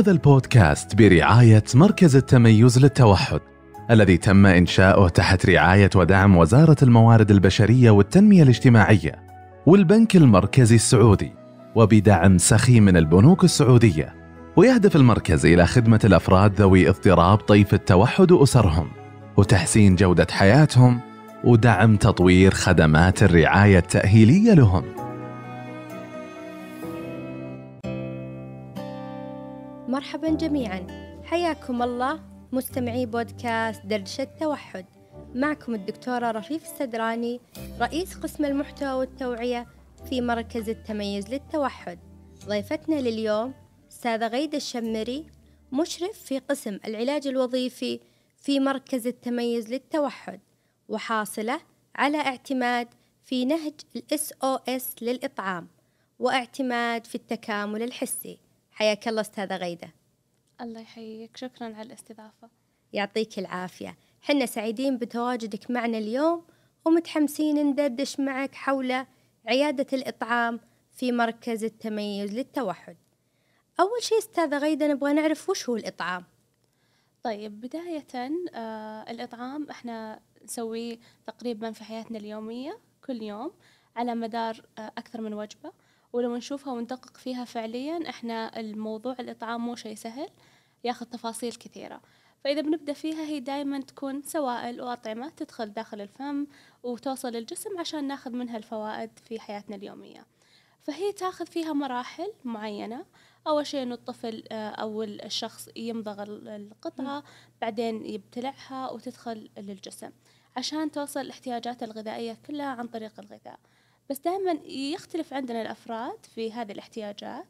هذا البودكاست برعاية مركز التميز للتوحد الذي تم إنشاؤه تحت رعاية ودعم وزارة الموارد البشرية والتنمية الاجتماعية والبنك المركزي السعودي وبدعم سخي من البنوك السعودية ويهدف المركز إلى خدمة الأفراد ذوي اضطراب طيف التوحد وأسرهم وتحسين جودة حياتهم ودعم تطوير خدمات الرعاية التأهيلية لهم مرحبا جميعا حياكم الله مستمعي بودكاست دردشة توحد معكم الدكتورة رفيف السدراني رئيس قسم المحتوى والتوعية في مركز التميز للتوحد ضيفتنا لليوم أستاذة غيدة الشمري مشرف في قسم العلاج الوظيفي في مركز التميز للتوحد وحاصلة على اعتماد في نهج الاس او اس للإطعام واعتماد في التكامل الحسي حياك الله أستاذة غيدة الله يحييك شكرا على الاستضافة يعطيك العافية حنا سعيدين بتواجدك معنا اليوم ومتحمسين ندردش معك حول عيادة الإطعام في مركز التميز للتوحد أول شيء أستاذة غيدة نبغى نعرف وش هو الإطعام طيب بداية آه الإطعام احنا نسويه تقريبا في حياتنا اليومية كل يوم على مدار آه أكثر من وجبة ولما نشوفها وندقق فيها فعليا احنا الموضوع الإطعام مو شيء سهل ياخذ تفاصيل كثيرة فإذا بنبدأ فيها هي دائما تكون سوائل وأطعمة تدخل داخل الفم وتوصل للجسم عشان ناخذ منها الفوائد في حياتنا اليومية فهي تاخذ فيها مراحل معينة أول شيء إنه الطفل آه، أو الشخص يمضغ القطعة بعدين يبتلعها وتدخل للجسم عشان توصل الاحتياجات الغذائية كلها عن طريق الغذاء بس دائما يختلف عندنا الأفراد في هذه الاحتياجات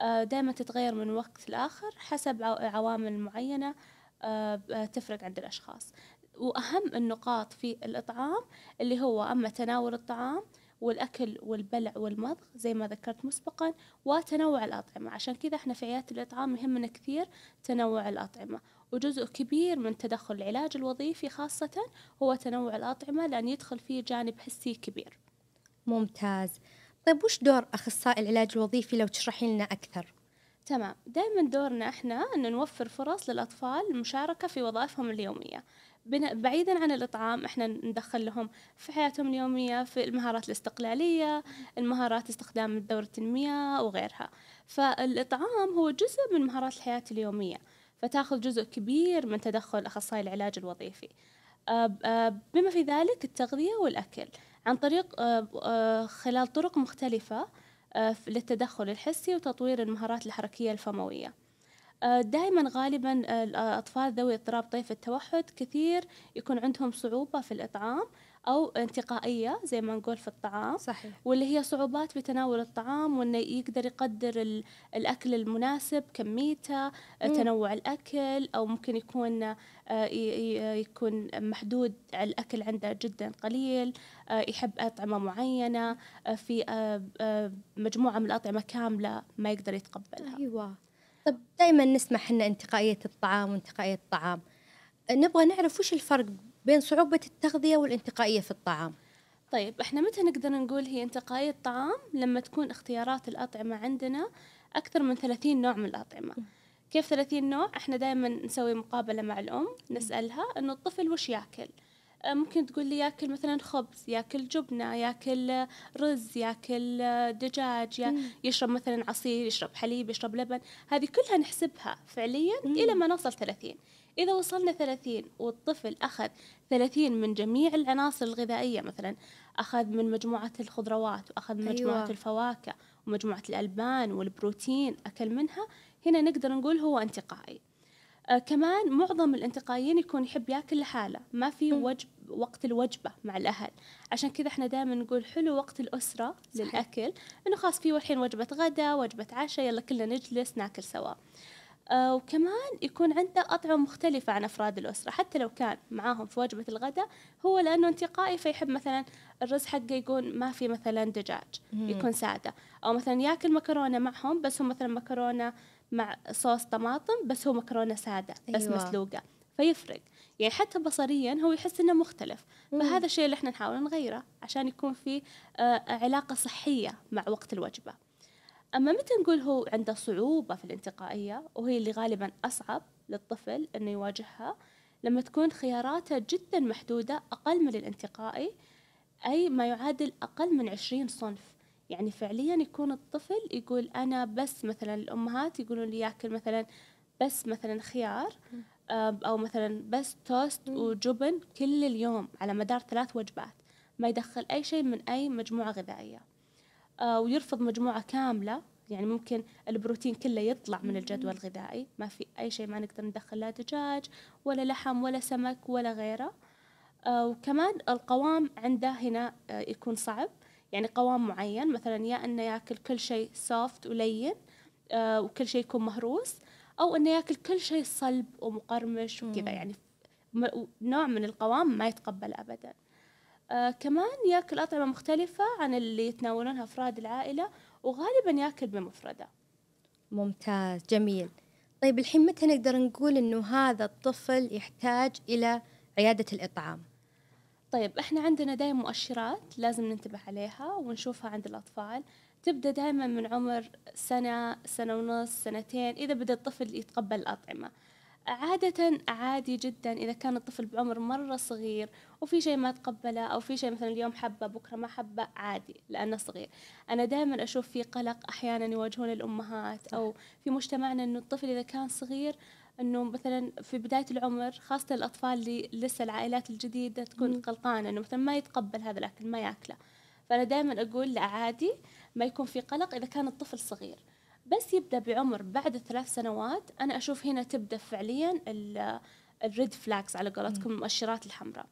آه، دائما تتغير من وقت لآخر حسب عوامل معينة آه، تفرق عند الأشخاص وأهم النقاط في الإطعام اللي هو أما تناول الطعام والأكل والبلع والمضغ زي ما ذكرت مسبقا وتنوع الأطعمة عشان كذا احنا في عيادة الإطعام يهمنا كثير تنوع الأطعمة وجزء كبير من تدخل العلاج الوظيفي خاصة هو تنوع الأطعمة لأن يدخل فيه جانب حسي كبير ممتاز طيب وش دور أخصائي العلاج الوظيفي لو تشرحي لنا أكثر؟ تمام دائما دورنا احنا ان نوفر فرص للاطفال المشاركه في وظائفهم اليوميه بعيدا عن الاطعام احنا ندخل لهم في حياتهم اليوميه في المهارات الاستقلاليه المهارات استخدام الدوره التنميه وغيرها فالاطعام هو جزء من مهارات الحياه اليوميه فتاخذ جزء كبير من تدخل اخصائي العلاج الوظيفي بما في ذلك التغذيه والاكل عن طريق آه، آه، خلال طرق مختلفة آه، للتدخل الحسي وتطوير المهارات الحركية الفموية دائما غالبا الأطفال ذوي اضطراب طيف التوحد كثير يكون عندهم صعوبة في الإطعام او انتقائيه زي ما نقول في الطعام صحيح. واللي هي صعوبات في تناول الطعام وانه يقدر يقدر الاكل المناسب كميته تنوع الاكل او ممكن يكون آه، يكون محدود على الاكل عنده جدا قليل آه، يحب اطعمه معينه آه، في مجموعه من الاطعمه كامله ما يقدر يتقبلها ايوه طب دائما نسمع حنا انتقائيه الطعام وانتقائيه الطعام نبغى نعرف وش الفرق بين صعوبة التغذية والانتقائية في الطعام طيب احنا متى نقدر نقول هي انتقائية الطعام لما تكون اختيارات الأطعمة عندنا أكثر من 30 نوع من الأطعمة كيف 30 نوع احنا دائما نسوي مقابلة مع الأم نسألها انه الطفل وش ياكل آه، ممكن تقول لي ياكل مثلا خبز ياكل جبنه ياكل رز ياكل آه، دجاج يا يشرب مثلا عصير يشرب حليب يشرب لبن هذه كلها نحسبها فعليا مم. الى ما نصل 30 إذا وصلنا ثلاثين والطفل أخذ ثلاثين من جميع العناصر الغذائية مثلا أخذ من مجموعة الخضروات وأخذ من أيوة. مجموعة الفواكه ومجموعة الألبان والبروتين أكل منها هنا نقدر نقول هو انتقائي آه كمان معظم الانتقائيين يكون يحب ياكل لحاله ما في وجب وقت الوجبة مع الأهل عشان كذا احنا دائما نقول حلو وقت الأسرة صحيح. للأكل إنه خلاص في الحين وجبة غدا وجبة عشاء يلا كلنا نجلس ناكل سوا آه، وكمان يكون عنده أطعمة مختلفة عن أفراد الأسرة حتى لو كان معاهم في وجبة الغداء هو لأنه انتقائي فيحب مثلا الرز حقه يكون ما في مثلا دجاج يكون سادة أو مثلا ياكل مكرونة معهم بس هو مثلا مكرونة مع صوص طماطم بس هو مكرونة سادة بس أيوة. مسلوقة فيفرق يعني حتى بصريا هو يحس انه مختلف فهذا الشيء اللي احنا نحاول نغيره عشان يكون في آه، علاقه صحيه مع وقت الوجبه أما متى نقول هو عنده صعوبة في الانتقائية وهي اللي غالبا أصعب للطفل أنه يواجهها لما تكون خياراته جدا محدودة أقل من الانتقائي أي ما يعادل أقل من عشرين صنف يعني فعليا يكون الطفل يقول أنا بس مثلا الأمهات يقولون لي ياكل مثلا بس مثلا خيار أو مثلا بس توست وجبن كل اليوم على مدار ثلاث وجبات ما يدخل أي شيء من أي مجموعة غذائية آه، ويرفض مجموعة كاملة يعني ممكن البروتين كله يطلع من الجدول الغذائي ما في أي شيء ما نقدر ندخل لا دجاج ولا لحم ولا سمك ولا غيره آه، وكمان القوام عنده هنا آه، يكون صعب يعني قوام معين مثلا يا انه ياكل كل شيء سوفت ولين وكل شيء يكون مهروس او انه ياكل كل شيء صلب ومقرمش وكذا يعني نوع من القوام ما يتقبل ابدا آه كمان ياكل أطعمة مختلفة عن اللي يتناولونها أفراد العائلة وغالبا ياكل بمفرده ممتاز جميل طيب الحين متى نقدر نقول انه هذا الطفل يحتاج الى عياده الاطعام طيب احنا عندنا دائما مؤشرات لازم ننتبه عليها ونشوفها عند الاطفال تبدا دائما من عمر سنه سنه ونص سنتين اذا بدا الطفل يتقبل الاطعمه عادة عادي جدا إذا كان الطفل بعمر مرة صغير وفي شيء ما تقبله أو في شيء مثلا اليوم حبة بكرة ما حبة عادي لأنه صغير أنا دائما أشوف في قلق أحيانا يواجهون الأمهات أو في مجتمعنا أنه الطفل إذا كان صغير انه مثلا في بدايه العمر خاصه الاطفال اللي لسه العائلات الجديده تكون قلقانه انه مثلا ما يتقبل هذا الاكل ما ياكله فانا دائما اقول لا عادي ما يكون في قلق اذا كان الطفل صغير بس يبدا بعمر بعد ثلاث سنوات انا اشوف هنا تبدا فعليا الريد فلاكس على قولتكم المؤشرات الحمراء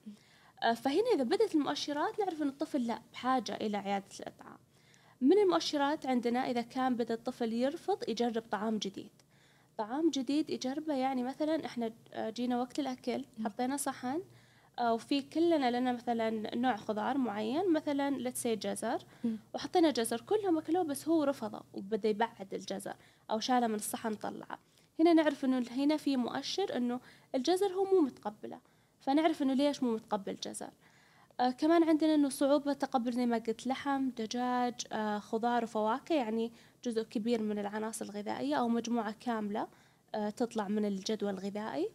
آه، فهنا اذا بدات المؤشرات نعرف ان الطفل لا بحاجه الى عياده الاطعام من المؤشرات عندنا اذا كان بدا الطفل يرفض يجرب طعام جديد طعام جديد يجربه يعني مثلا احنا آه، جينا وقت الاكل حطينا صحن وفي كلنا لنا مثلا نوع خضار معين مثلا سي جزر وحطينا جزر كلهم اكلوه بس هو رفضه وبدا يبعد الجزر او شاله من الصحن طلعه هنا نعرف انه هنا في مؤشر انه الجزر هو مو متقبله فنعرف انه ليش مو متقبل جزر آه كمان عندنا انه صعوبه تقبل زي ما قلت لحم دجاج آه خضار وفواكه يعني جزء كبير من العناصر الغذائيه او مجموعه كامله آه تطلع من الجدول الغذائي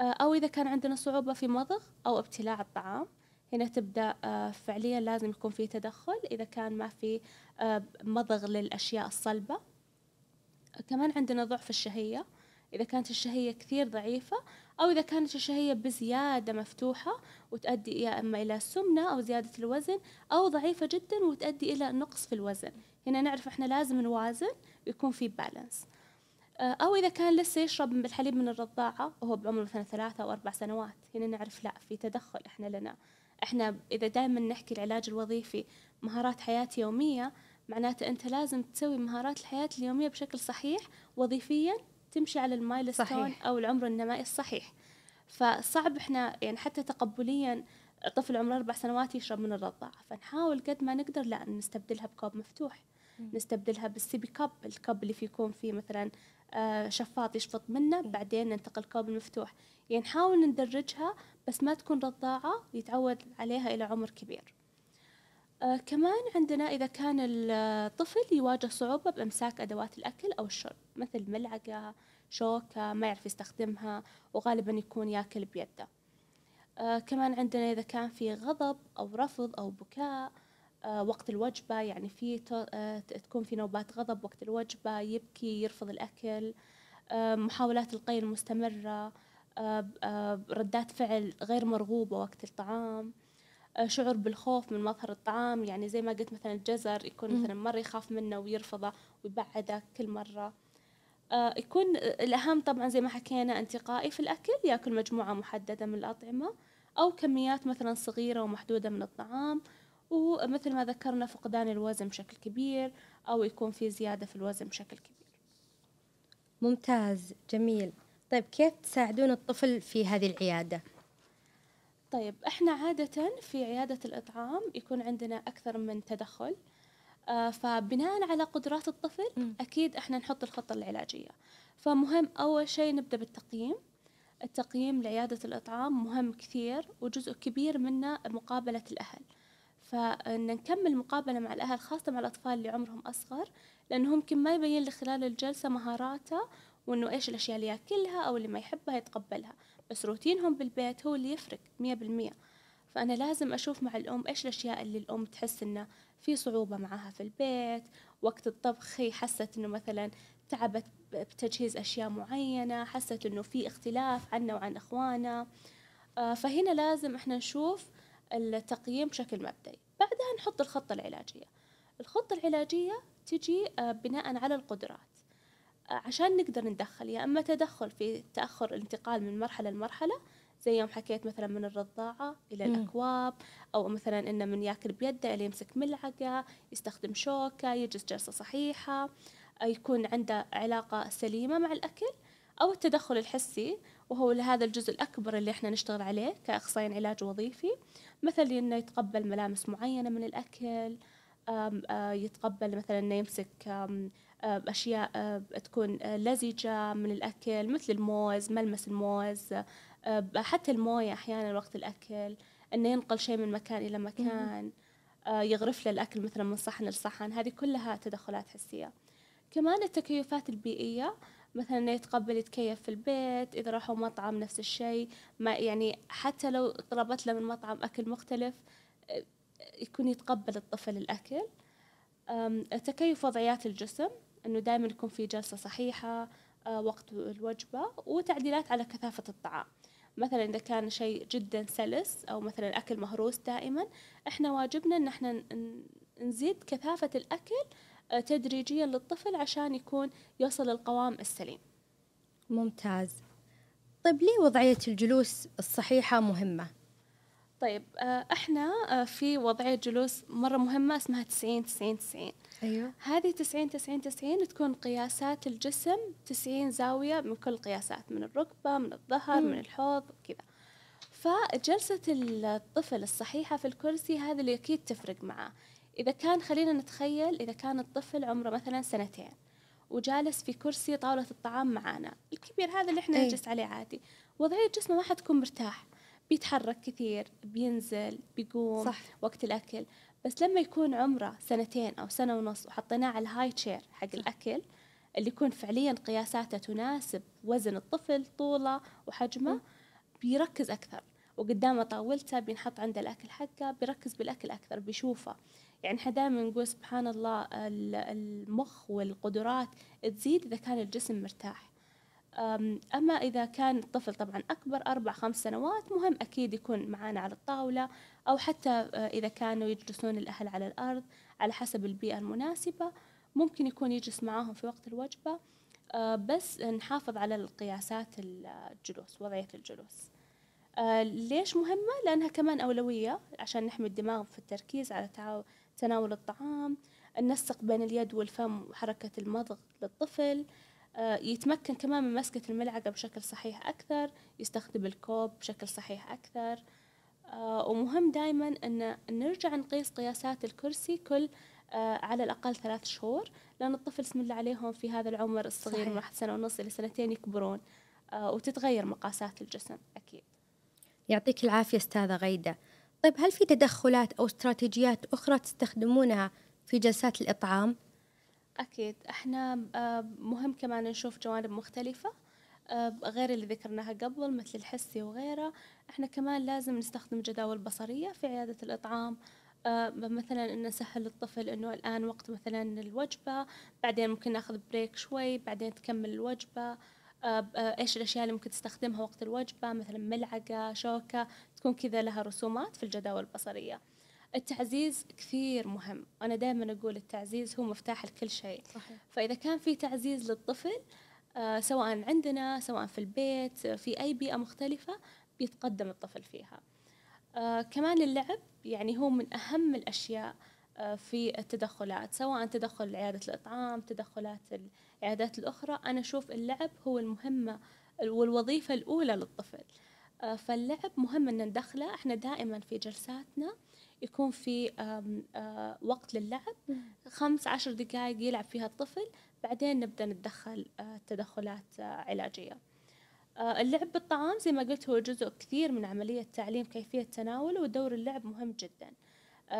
آه، أو إذا كان عندنا صعوبة في مضغ أو ابتلاع الطعام هنا تبدأ آه، فعليا لازم يكون في تدخل إذا كان ما في آه، مضغ للأشياء الصلبة كمان عندنا ضعف الشهية إذا كانت الشهية كثير ضعيفة أو إذا كانت الشهية بزيادة مفتوحة وتؤدي يا إما إلى السمنة أو زيادة الوزن أو ضعيفة جدا وتؤدي إلى نقص في الوزن هنا نعرف إحنا لازم نوازن ويكون في بالانس أو إذا كان لسه يشرب الحليب من الرضاعة وهو بعمر مثلا ثلاثة أو أربع سنوات هنا يعني نعرف لا في تدخل إحنا لنا إحنا إذا دائما نحكي العلاج الوظيفي مهارات حياة يومية معناته أنت لازم تسوي مهارات الحياة اليومية بشكل صحيح وظيفيا تمشي على المايلستون صحيح. أو العمر النمائي الصحيح فصعب إحنا يعني حتى تقبليا طفل عمره أربع سنوات يشرب من الرضاعة فنحاول قد ما نقدر لا نستبدلها بكوب مفتوح نستبدلها بالسيبي كاب الكاب اللي فيكون يكون فيه مثلا آه، شفاط يشفط منه بعدين ننتقل كوب المفتوح يعني نحاول ندرجها بس ما تكون رضاعة يتعود عليها إلى عمر كبير آه، كمان عندنا إذا كان الطفل يواجه صعوبة بإمساك أدوات الأكل أو الشرب مثل ملعقة شوكة ما يعرف يستخدمها وغالبا يكون ياكل بيده آه، كمان عندنا إذا كان في غضب أو رفض أو بكاء آه، وقت الوجبة يعني في آه، تكون في نوبات غضب وقت الوجبة يبكي يرفض الأكل آه، محاولات القي المستمرة ردات فعل غير مرغوبة وقت الطعام شعور بالخوف من مظهر الطعام يعني زي ما قلت مثلا الجزر يكون مثلا مرة يخاف منه ويرفضه ويبعده كل مرة يكون الأهم طبعا زي ما حكينا انتقائي في الأكل يأكل مجموعة محددة من الأطعمة أو كميات مثلا صغيرة ومحدودة من الطعام ومثل ما ذكرنا فقدان الوزن بشكل كبير أو يكون في زيادة في الوزن بشكل كبير ممتاز جميل طيب كيف تساعدون الطفل في هذه العيادة؟ طيب احنا عادة في عيادة الإطعام يكون عندنا أكثر من تدخل آه، فبناء على قدرات الطفل أكيد احنا نحط الخطة العلاجية فمهم أول شيء نبدأ بالتقييم التقييم لعيادة الإطعام مهم كثير وجزء كبير منه مقابلة الأهل فان نكمل مقابله مع الاهل خاصه مع الاطفال اللي عمرهم اصغر لانه ممكن ما يبين لي خلال الجلسه مهاراته وانه ايش الاشياء اللي ياكلها او اللي ما يحبها يتقبلها بس روتينهم بالبيت هو اللي يفرق مية بالمية فأنا لازم أشوف مع الأم إيش الأشياء اللي الأم تحس إنه في صعوبة معاها في البيت وقت الطبخ هي حست إنه مثلا تعبت بتجهيز أشياء معينة حست إنه في اختلاف عنا وعن إخوانا آه، فهنا لازم إحنا نشوف التقييم بشكل مبدئي بعدها نحط الخطة العلاجية الخطة العلاجية تجي آه، بناء على القدرات آه، عشان نقدر ندخل يا أما تدخل في تأخر الانتقال من مرحلة لمرحلة زي يوم حكيت مثلا من الرضاعة إلى الأكواب أو مثلا إنه من ياكل بيده إلى يمسك ملعقة يستخدم شوكة يجلس جلسة صحيحة آه، يكون عنده علاقة سليمة مع الأكل أو التدخل الحسي وهو لهذا الجزء الأكبر اللي احنا نشتغل عليه كأخصائيين علاج وظيفي مثل إنه يتقبل ملامس معينة من الأكل آه، يتقبل مثلا إنه يمسك أشياء تكون آه، لزجة من الأكل مثل الموز ملمس الموز حتى الموية أحيانا وقت الأكل إنه ينقل شيء من مكان إلى مكان آه، يغرف له الأكل مثلا من صحن لصحن هذه كلها تدخلات حسية كمان التكيفات البيئية مثلا انه يتقبل يتكيف في البيت اذا راحوا مطعم نفس الشيء ما يعني حتى لو طلبت له من مطعم اكل مختلف آه، يكون يتقبل الطفل الاكل تكيف وضعيات الجسم انه دائما يكون في جلسه صحيحه آه، وقت الوجبه وتعديلات على كثافه الطعام مثلا اذا كان شيء جدا سلس او مثلا اكل مهروس دائما احنا واجبنا ان احنا نزيد كثافه الاكل تدريجيا للطفل عشان يكون يوصل القوام السليم ممتاز طيب ليه وضعية الجلوس الصحيحة مهمة؟ طيب آه، احنا آه، في وضعية جلوس مرة مهمة اسمها 90 90 90 ايوه هذه 90 90 90 تكون قياسات الجسم 90 زاوية من كل القياسات من الركبة من الظهر مم. من الحوض كذا فجلسة الطفل الصحيحة في الكرسي هذه اللي أكيد تفرق معاه إذا كان خلينا نتخيل إذا كان الطفل عمره مثلا سنتين وجالس في كرسي طاولة الطعام معانا الكبير هذا اللي احنا أي. نجلس عليه عادي وضعية جسمه ما حتكون مرتاح بيتحرك كثير بينزل بيقوم صح. وقت الأكل بس لما يكون عمره سنتين أو سنة ونص وحطيناه على الهاي تشير حق صح. الأكل اللي يكون فعليا قياساته تناسب وزن الطفل طوله وحجمه م. إيه. بيركز أكثر وقدامه طاولته بينحط عنده الأكل حقه بيركز بالأكل أكثر بيشوفه يعني احنا دائما نقول سبحان الله المخ والقدرات تزيد إذا كان الجسم مرتاح أما إذا كان الطفل طبعا أكبر أربع خمس سنوات مهم أكيد يكون معانا على الطاولة أو حتى آه، إذا كانوا يجلسون الأهل على الأرض على حسب البيئة المناسبة ممكن يكون يجلس معاهم في وقت الوجبة آه، بس نحافظ على القياسات الجلوس وضعية الجلوس آه، ليش مهمة؟ لأنها كمان أولوية عشان نحمي الدماغ في التركيز على تناول الطعام النسق بين اليد والفم وحركة المضغ للطفل آه، يتمكن كمان من مسكة الملعقة بشكل صحيح أكثر يستخدم الكوب بشكل صحيح أكثر آه، ومهم دايما أن نرجع نقيس قياسات الكرسي كل آه، على الأقل ثلاث شهور لأن الطفل اسم الله عليهم في هذا العمر الصغير من واحد سنة ونص إلى سنتين يكبرون وتتغير مقاسات الجسم أكيد يعطيك العافية أستاذة غيدة طيب هل في تدخلات أو استراتيجيات أخرى تستخدمونها في جلسات الإطعام؟ أكيد إحنا آه، مهم كمان نشوف جوانب مختلفة آه، غير اللي ذكرناها قبل مثل الحسي وغيره إحنا كمان لازم نستخدم جداول بصرية في عيادة الإطعام آه، مثلا ان نسهل للطفل انه الان وقت مثلا الوجبه بعدين ممكن ناخذ بريك شوي بعدين تكمل الوجبه ايش الاشياء اللي ممكن تستخدمها وقت الوجبه مثلا ملعقه شوكه تكون كذا لها رسومات في الجداول البصرية التعزيز كثير مهم أنا دائما أقول التعزيز هو مفتاح لكل شيء صحيح. فإذا كان في تعزيز للطفل آه، سواء عندنا سواء في البيت في أي بيئة مختلفة بيتقدم الطفل فيها آه، كمان اللعب يعني هو من أهم الأشياء آه، في التدخلات سواء تدخل عيادة الإطعام تدخلات العيادات الأخرى أنا أشوف اللعب هو المهمة والوظيفة الأولى للطفل آه، فاللعب مهم ان ندخله احنا دائما في جلساتنا يكون في آه، وقت للعب خمس عشر دقائق يلعب فيها الطفل بعدين نبدا نتدخل آه، تدخلات علاجيه اللعب بالطعام زي ما قلت هو جزء كثير من عملية تعليم كيفية تناوله ودور اللعب مهم جدا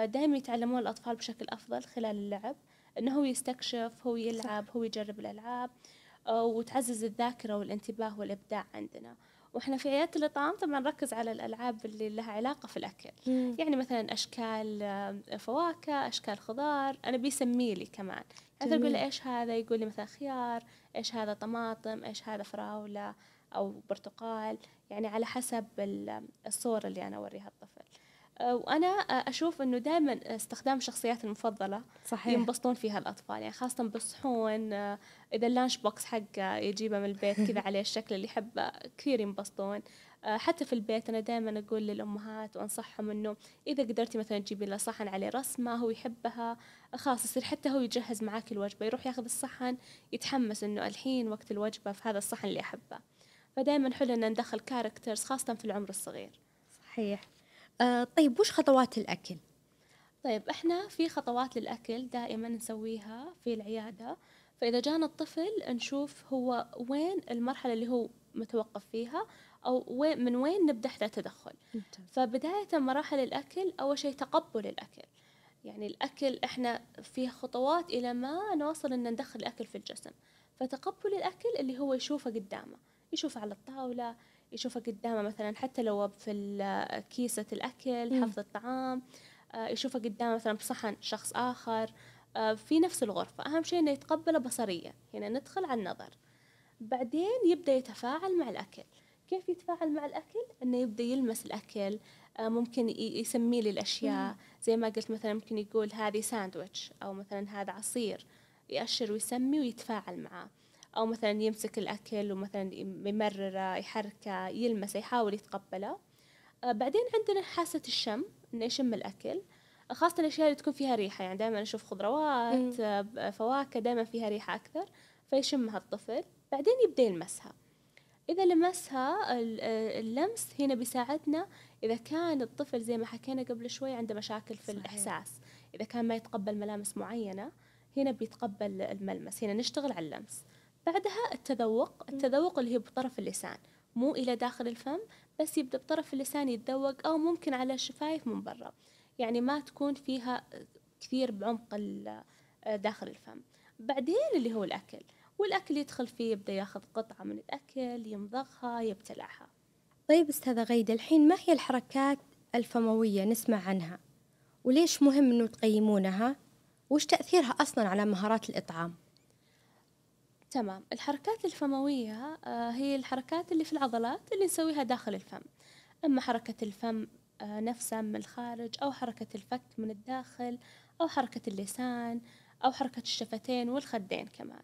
دائما يتعلمون الأطفال بشكل أفضل خلال اللعب أنه هو يستكشف هو يلعب صح. هو يجرب الألعاب وتعزز الذاكرة والانتباه والإبداع عندنا واحنا في عياده الاطعام طبعا نركز على الالعاب اللي لها علاقه في الاكل مم. يعني مثلا اشكال فواكه اشكال خضار انا بيسمي لي كمان حتى اقول له ايش هذا يقول لي مثلا خيار ايش هذا طماطم ايش هذا فراوله او برتقال يعني على حسب الصورة اللي أنا أوريها الطفل آه، وانا آه، اشوف انه دائما استخدام الشخصيات المفضله صحيح ينبسطون فيها الاطفال يعني خاصه بالصحون آه، اذا اللانش بوكس حقه يجيبه من البيت كذا عليه الشكل اللي يحبه كثير ينبسطون حتى في البيت انا دائما اقول للامهات وانصحهم انه اذا قدرتي مثلا تجيبي له صحن عليه رسمه هو يحبها خلاص يصير حتى هو يجهز معاك الوجبه يروح ياخذ الصحن يتحمس انه الحين وقت الوجبه في هذا الصحن اللي احبه فدائما حلو ان ندخل كاركترز خاصه في العمر الصغير صحيح آه طيب وش خطوات الأكل؟ طيب احنا في خطوات للأكل دائما نسويها في العيادة فإذا جانا الطفل نشوف هو وين المرحلة اللي هو متوقف فيها أو وين من وين نبدأ حتى التدخل فبداية مراحل الأكل أول شيء تقبل الأكل يعني الأكل إحنا فيه خطوات إلى ما نوصل إن ندخل الأكل في الجسم فتقبل الأكل اللي هو يشوفه قدامه يشوفه على الطاولة يشوفه قدامه مثلا حتى لو في كيسة الأكل حفظ الطعام آه، يشوفه قدامه مثلا بصحن شخص آخر آه، في نفس الغرفة أهم شيء إنه يتقبله بصريا هنا يعني ندخل على النظر بعدين يبدأ يتفاعل مع الأكل كيف يتفاعل مع الأكل؟ إنه يبدأ يلمس الأكل آه، ممكن يسمي لي الأشياء زي ما قلت مثلا ممكن يقول هذه ساندويتش أو مثلا هذا عصير يأشر ويسمي ويتفاعل معاه أو مثلا يمسك الأكل ومثلا يمرره يحركه يلمسه يحاول يتقبله آه، بعدين عندنا حاسة الشم إنه يشم الأكل خاصة الأشياء اللي تكون فيها ريحة يعني دائما أشوف خضروات آه، فواكه دائما فيها ريحة أكثر فيشمها الطفل بعدين يبدأ يلمسها إذا لمسها اللمس هنا بيساعدنا إذا كان الطفل زي ما حكينا قبل شوي عنده مشاكل في صحيح. الإحساس إذا كان ما يتقبل ملامس معينة هنا بيتقبل الملمس هنا نشتغل على اللمس بعدها التذوق التذوق اللي هي بطرف اللسان مو إلى داخل الفم بس يبدأ بطرف اللسان يتذوق أو ممكن على الشفايف من برا يعني ما تكون فيها كثير بعمق آه، داخل الفم بعدين اللي هو الأكل والأكل يدخل فيه يبدأ ياخذ قطعة من الأكل يمضغها يبتلعها طيب أستاذة غيدة الحين ما هي الحركات الفموية نسمع عنها وليش مهم أنه تقيمونها وش تأثيرها أصلا على مهارات الإطعام؟ تمام الحركات الفموية آه، هي الحركات اللي في العضلات اللي نسويها داخل الفم أما حركة الفم آه، نفسها من الخارج أو حركة الفك من الداخل أو حركة اللسان أو حركة الشفتين والخدين كمان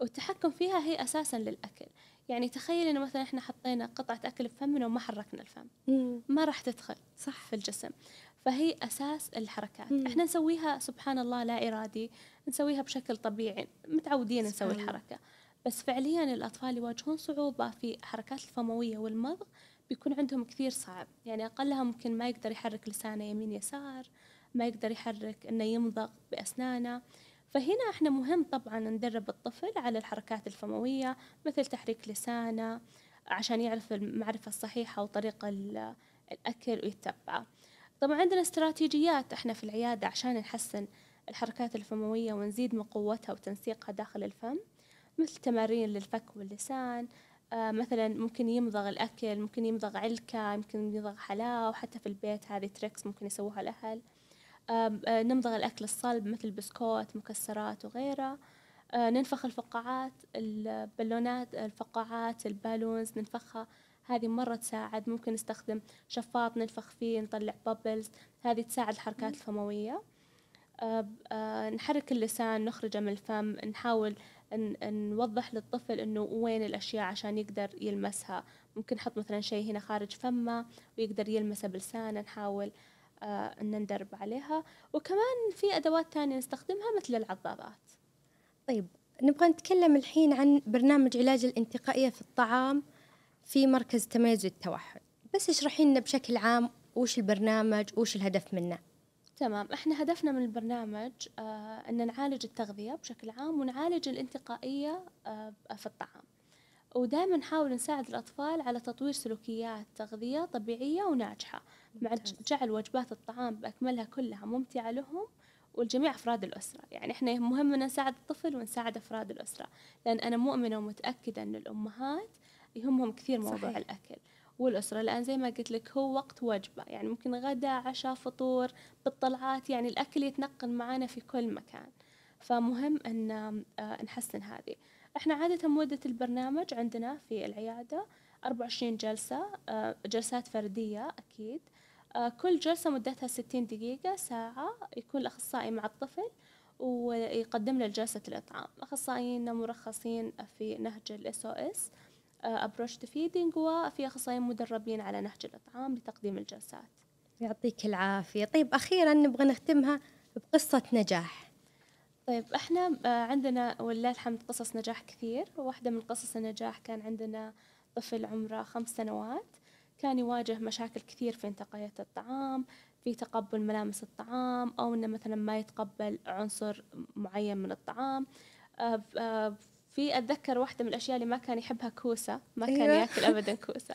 والتحكم فيها هي أساسا للأكل يعني تخيل إنه مثلا إحنا حطينا قطعة أكل في فمنا وما حركنا الفم مم. ما راح تدخل صح في الجسم فهي اساس الحركات مم. احنا نسويها سبحان الله لا ارادي نسويها بشكل طبيعي متعودين نسوي الحركه بس فعليا الاطفال يواجهون صعوبه في الحركات الفمويه والمضغ بيكون عندهم كثير صعب يعني اقلها ممكن ما يقدر يحرك لسانه يمين يسار ما يقدر يحرك انه يمضغ باسنانه فهنا احنا مهم طبعا ندرب الطفل على الحركات الفمويه مثل تحريك لسانه عشان يعرف المعرفه الصحيحه وطريقه الاكل ويتبعه طبعا عندنا استراتيجيات احنا في العيادة عشان نحسن الحركات الفموية ونزيد من قوتها وتنسيقها داخل الفم مثل تمارين للفك واللسان آه، مثلا ممكن يمضغ الأكل ممكن يمضغ علكة ممكن يمضغ حلاوة حتى في البيت هذه تريكس ممكن يسووها الأهل آه، نمضغ الأكل الصلب مثل بسكوت مكسرات وغيره آه، ننفخ الفقاعات البالونات الفقاعات البالونز ننفخها هذه مرة تساعد ممكن نستخدم شفاط ننفخ فيه نطلع بابلز هذه تساعد الحركات الفموية آه، آه، نحرك اللسان نخرجه من الفم نحاول نوضح للطفل انه وين الاشياء عشان يقدر يلمسها ممكن نحط مثلا شيء هنا خارج فمه ويقدر يلمسه بلسانه نحاول آه، ان ندرب عليها وكمان في ادوات تانية نستخدمها مثل العضاضات طيب نبغى نتكلم الحين عن برنامج علاج الانتقائية في الطعام في مركز تميز التوحد بس اشرحي لنا بشكل عام وش البرنامج وش الهدف منه تمام احنا هدفنا من البرنامج آه ان نعالج التغذيه بشكل عام ونعالج الانتقائيه آه في الطعام ودائما نحاول نساعد الأطفال على تطوير سلوكيات تغذية طبيعية وناجحة مع جعل وجبات الطعام بأكملها كلها ممتعة لهم ولجميع أفراد الأسرة يعني إحنا مهمنا نساعد الطفل ونساعد أفراد الأسرة لأن أنا مؤمنة ومتأكدة أن الأمهات يهمهم كثير موضوع صحيح. الأكل والأسرة الآن زي ما قلت لك هو وقت وجبة يعني ممكن غدا عشاء فطور بالطلعات يعني الأكل يتنقل معنا في كل مكان فمهم أن آه، نحسن هذه احنا عادة مدة البرنامج عندنا في العيادة 24 جلسة آه، جلسات فردية أكيد آه، كل جلسة مدتها 60 دقيقة ساعة يكون الأخصائي مع الطفل ويقدم له جلسة الإطعام أخصائيين مرخصين في نهج الاس او اس آه، أبروشت فيدينج وفي أخصائيين مدربين على نهج الإطعام لتقديم الجلسات يعطيك العافية طيب أخيرا نبغى نختمها بقصة نجاح طيب احنا آه، عندنا ولله الحمد قصص نجاح كثير واحدة من قصص النجاح كان عندنا طفل عمره خمس سنوات كان يواجه مشاكل كثير في انتقاية الطعام في تقبل ملامس الطعام أو أنه مثلا ما يتقبل عنصر معين من الطعام آه، في اتذكر واحده من الاشياء اللي ما كان يحبها كوسه ما كان أيوة. ياكل ابدا كوسه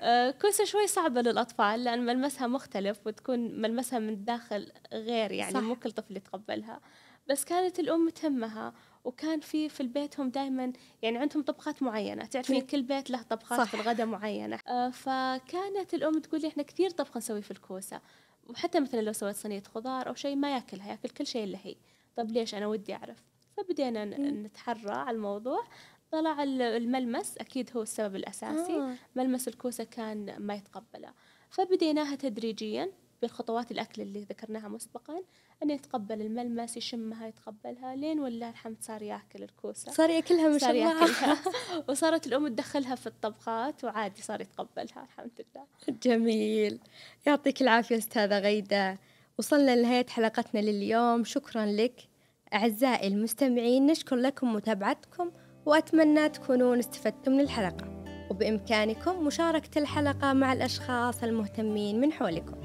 آه، كوسه شوي صعبه للاطفال لان ملمسها مختلف وتكون ملمسها من الداخل غير يعني مو كل طفل يتقبلها بس كانت الام تهمها وكان في في البيت هم دائما يعني عندهم طبخات معينه تعرفين كل بيت له طبخات صح. في الغداء معينه آه، فكانت الام تقول لي احنا كثير طبخ نسوي في الكوسه وحتى مثلا لو سويت صينيه خضار او شيء ما ياكلها ياكل كل شيء اللي هي طب ليش انا ودي اعرف فبدينا نتحرى على الموضوع طلع الملمس اكيد هو السبب الاساسي آه. ملمس الكوسه كان ما يتقبله فبديناها تدريجيا بخطوات الاكل اللي ذكرناها مسبقا انه يتقبل الملمس يشمها يتقبلها لين ولله الحمد صار ياكل الكوسه صار ياكلها مش صار ياكلها وصارت الام تدخلها في الطبخات وعادي صار يتقبلها الحمد لله جميل يعطيك العافيه استاذه غيده وصلنا لنهايه حلقتنا لليوم شكرا لك أعزائي المستمعين نشكر لكم متابعتكم وأتمنى تكونون استفدتم من الحلقة وبإمكانكم مشاركة الحلقة مع الأشخاص المهتمين من حولكم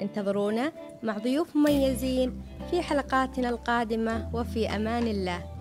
انتظرونا مع ضيوف مميزين في حلقاتنا القادمة وفي أمان الله